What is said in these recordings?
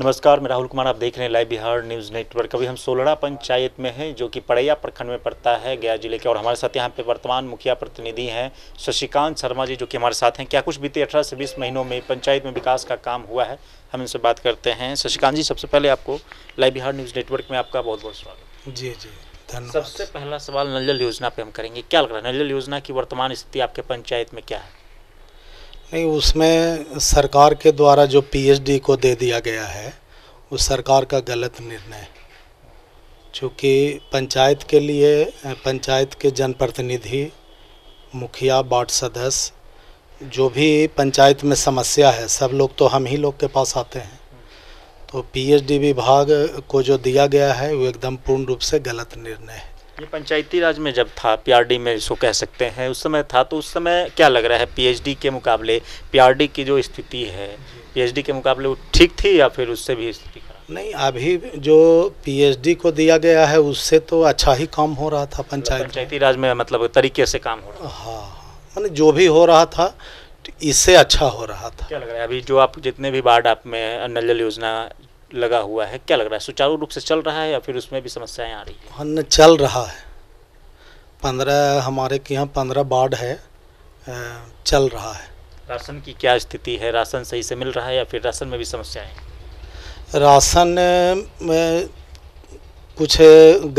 नमस्कार मैं राहुल कुमार आप देख रहे हैं लाइव बिहार न्यूज़ नेटवर्क अभी हम सोलड़ा पंचायत में हैं जो कि पड़ैया प्रखंड में पड़ता है गया जिले के और हमारे साथ यहाँ पे वर्तमान मुखिया प्रतिनिधि हैं शशिकांत शर्मा जी जो कि हमारे साथ हैं क्या कुछ बीते अठारह से बीस महीनों में पंचायत में विकास का काम हुआ है हम इनसे बात करते हैं शशिकांत जी सबसे पहले आपको लाइव बिहार न्यूज़ नेटवर्क में आपका बहुत बहुत स्वागत जी जी धन्यवाद सबसे पहला सवाल नल जल योजना पर हम करेंगे क्या लग रहा है नल जल योजना की वर्तमान स्थिति आपके पंचायत में क्या है नहीं उसमें सरकार के द्वारा जो पीएचडी को दे दिया गया है वो सरकार का गलत निर्णय चूँकि पंचायत के लिए पंचायत के जनप्रतिनिधि मुखिया वार्ड सदस्य जो भी पंचायत में समस्या है सब लोग तो हम ही लोग के पास आते हैं तो पीएचडी विभाग को जो दिया गया है वो एकदम पूर्ण रूप से गलत निर्णय है ये पंचायती राज में जब था पीआरडी में इसको कह सकते हैं उस समय था तो उस समय क्या लग रहा है पीएचडी के मुकाबले पीआरडी की जो स्थिति है पीएचडी के मुकाबले वो ठीक थी या फिर उससे भी स्थिति खराब नहीं अभी जो पीएचडी को दिया गया है उससे तो अच्छा ही काम हो रहा था मतलब पंचायत पंचायती राज में मतलब तरीके से काम हो रहा हाँ मैंने जो भी हो रहा था इससे अच्छा हो रहा था क्या लग रहा है अभी जो आप जितने भी वार्ड आप में नल जल योजना लगा हुआ है क्या लग रहा है सुचारू रूप से चल रहा है या फिर उसमें भी समस्याएं आ रही है हाँ, चल रहा है पंद्रह हमारे के यहाँ पंद्रह वार्ड है चल रहा है राशन की क्या स्थिति है राशन सही से मिल रहा है या फिर राशन में भी समस्याएं राशन में कुछ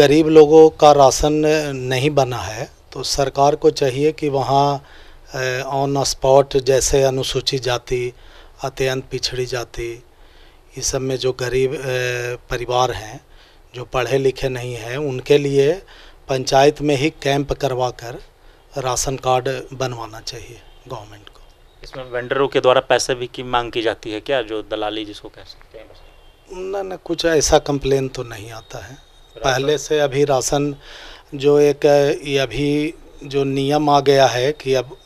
गरीब लोगों का राशन नहीं बना है तो सरकार को चाहिए कि वहाँ ऑन स्पॉट जैसे अनुसूचित जाति अत्यंत पिछड़ी जाति इस सब में जो गरीब परिवार हैं जो पढ़े लिखे नहीं हैं उनके लिए पंचायत में ही कैंप करवा कर राशन कार्ड बनवाना चाहिए गवर्नमेंट को इसमें वेंडरों के द्वारा पैसे भी की मांग की जाती है क्या जो दलाली जिसको कह सकते हैं ना ना कुछ ऐसा कंप्लेन तो नहीं आता है पहले से अभी राशन जो एक अभी जो नियम आ गया है कि अब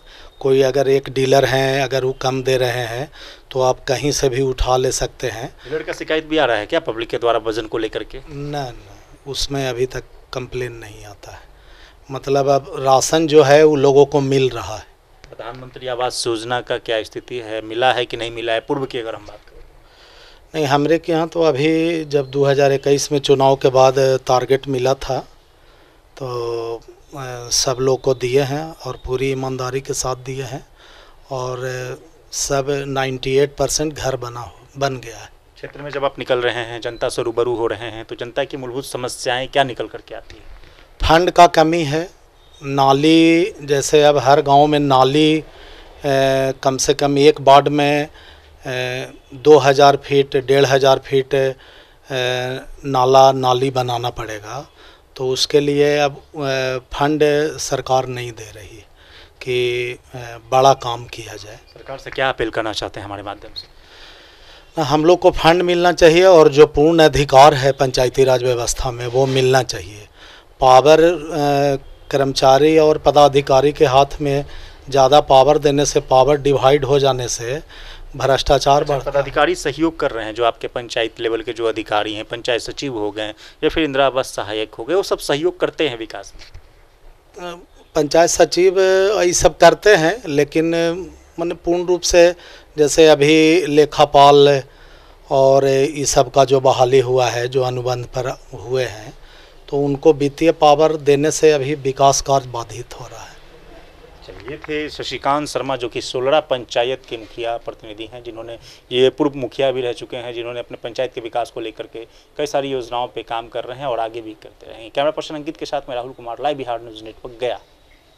कोई अगर एक डीलर हैं अगर वो कम दे रहे हैं तो आप कहीं से भी उठा ले सकते हैं डीलर का शिकायत भी आ रहा है क्या पब्लिक के द्वारा वजन को लेकर के ना ना उसमें अभी तक कंप्लेन नहीं आता है मतलब अब राशन जो है वो लोगों को मिल रहा है प्रधानमंत्री आवास योजना का क्या स्थिति है मिला है कि नहीं मिला है पूर्व की अगर हम बात करें नहीं हमरे के यहाँ तो अभी जब दो में चुनाव के बाद टारगेट uh, मिला था तो सब लोग को दिए हैं और पूरी ईमानदारी के साथ दिए हैं और सब 98 परसेंट घर बना हो बन गया है क्षेत्र में जब आप निकल रहे हैं जनता से रूबरू हो रहे हैं तो जनता की मूलभूत समस्याएं क्या निकल करके आती हैं फंड का कमी है नाली जैसे अब हर गांव में नाली ए, कम से कम एक वार्ड में ए, दो हज़ार फीट डेढ़ हज़ार फीट ए, नाला नाली बनाना पड़ेगा तो उसके लिए अब फंड सरकार नहीं दे रही कि बड़ा काम किया जाए सरकार से क्या अपील करना चाहते हैं हमारे माध्यम से हम लोग को फंड मिलना चाहिए और जो पूर्ण अधिकार है पंचायती राज व्यवस्था में वो मिलना चाहिए पावर कर्मचारी और पदाधिकारी के हाथ में ज़्यादा पावर देने से पावर डिवाइड हो जाने से भ्रष्टाचार अच्छा, बढ़ पदाधिकारी सहयोग कर रहे हैं जो आपके पंचायत लेवल के जो अधिकारी हैं पंचायत सचिव हो गए या फिर इंदिरा आवास सहायक हो गए वो सब सहयोग करते हैं विकास में पंचायत सचिव ये सब करते हैं लेकिन मैंने पूर्ण रूप से जैसे अभी लेखापाल और इस सब का जो बहाली हुआ है जो अनुबंध पर हुए हैं तो उनको वित्तीय पावर देने से अभी विकास कार्य बाधित हो रहा है चलिए थे शशिकांत शर्मा जो कि सोलरा पंचायत के मुखिया प्रतिनिधि हैं जिन्होंने ये पूर्व मुखिया भी रह चुके हैं जिन्होंने अपने पंचायत के विकास को लेकर के कई सारी योजनाओं पे काम कर रहे हैं और आगे भी करते रहेंगे कैमरा पर्सन अंकित के साथ में Rahul Kumar live Bihar news network गया